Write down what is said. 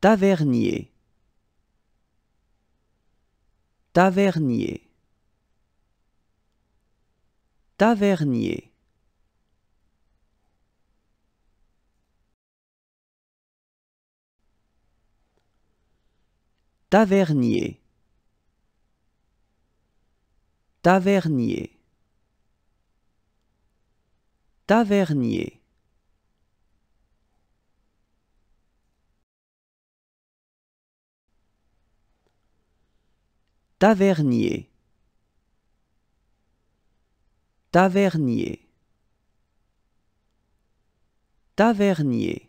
Tavernier. Tavernier. Tavernier. Tavernier. Tavernier. Tavernier. Tavernier. Tavernier. Tavernier.